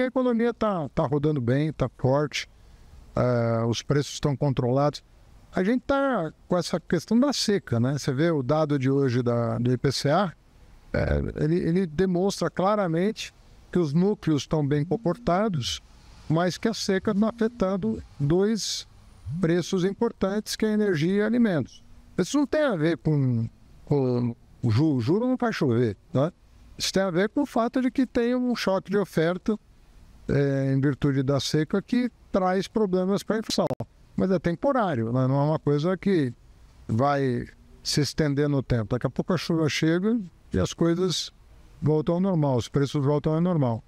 a economia está tá rodando bem, está forte, uh, os preços estão controlados. A gente está com essa questão da seca, né? Você vê o dado de hoje da, do IPCA, é, ele, ele demonstra claramente que os núcleos estão bem comportados, mas que a seca está afetando dois preços importantes, que é energia e alimentos. Isso não tem a ver com, com o juro, juro não vai chover, né? Isso tem a ver com o fato de que tem um choque de oferta é, em virtude da seca que traz problemas para a inflação. Mas é temporário, né? não é uma coisa que vai se estender no tempo. Daqui a pouco a chuva chega e as coisas voltam ao normal, os preços voltam ao normal.